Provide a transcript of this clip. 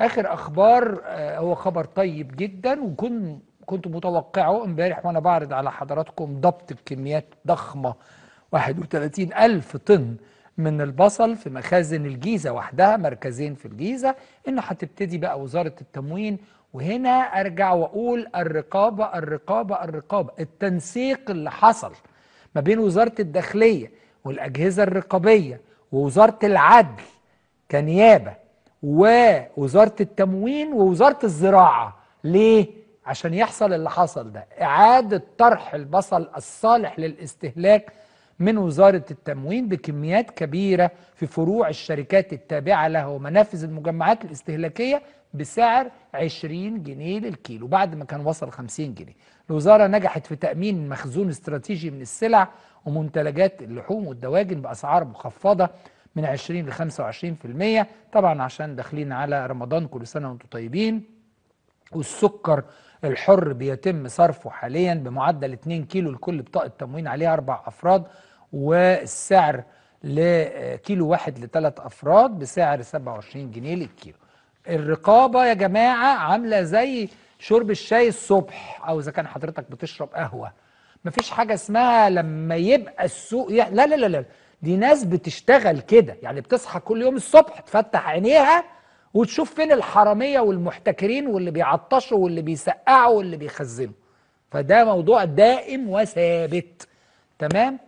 اخر اخبار آه، هو خبر طيب جدا وكن كنت متوقعه امبارح وانا بعرض على حضراتكم ضبط بكميات ضخمه 31 ألف طن من البصل في مخازن الجيزة وحدها مركزين في الجيزة إنه هتبتدي بقى وزارة التموين وهنا أرجع وأقول الرقابة الرقابة الرقابة التنسيق اللي حصل ما بين وزارة الداخلية والأجهزة الرقابية ووزارة العدل كنيابة ووزارة التموين ووزارة الزراعة ليه؟ عشان يحصل اللي حصل ده إعادة طرح البصل الصالح للاستهلاك من وزارة التموين بكميات كبيرة في فروع الشركات التابعة له ومنافذ المجمعات الاستهلاكية بسعر 20 جنيه للكيلو بعد ما كان وصل 50 جنيه الوزارة نجحت في تأمين مخزون استراتيجي من السلع ومنتجات اللحوم والدواجن بأسعار مخفضة من 20 ل 25% طبعا عشان داخلين على رمضان كل سنة وانتم طيبين والسكر الحر بيتم صرفه حاليا بمعدل 2 كيلو لكل بطاقة تموين عليها أربع أفراد والسعر لكيلو واحد لثلاث أفراد بسعر 27 جنيه للكيلو الرقابة يا جماعة عاملة زي شرب الشاي الصبح أو إذا كان حضرتك بتشرب قهوة مفيش حاجة اسمها لما يبقى السوق يح... لا لا لا لا دي ناس بتشتغل كده يعني بتصحى كل يوم الصبح تفتح عينيها وتشوف فين الحراميه والمحتكرين واللي بيعطشوا واللي بيسقعوا واللي بيخزنوا فده موضوع دائم وثابت تمام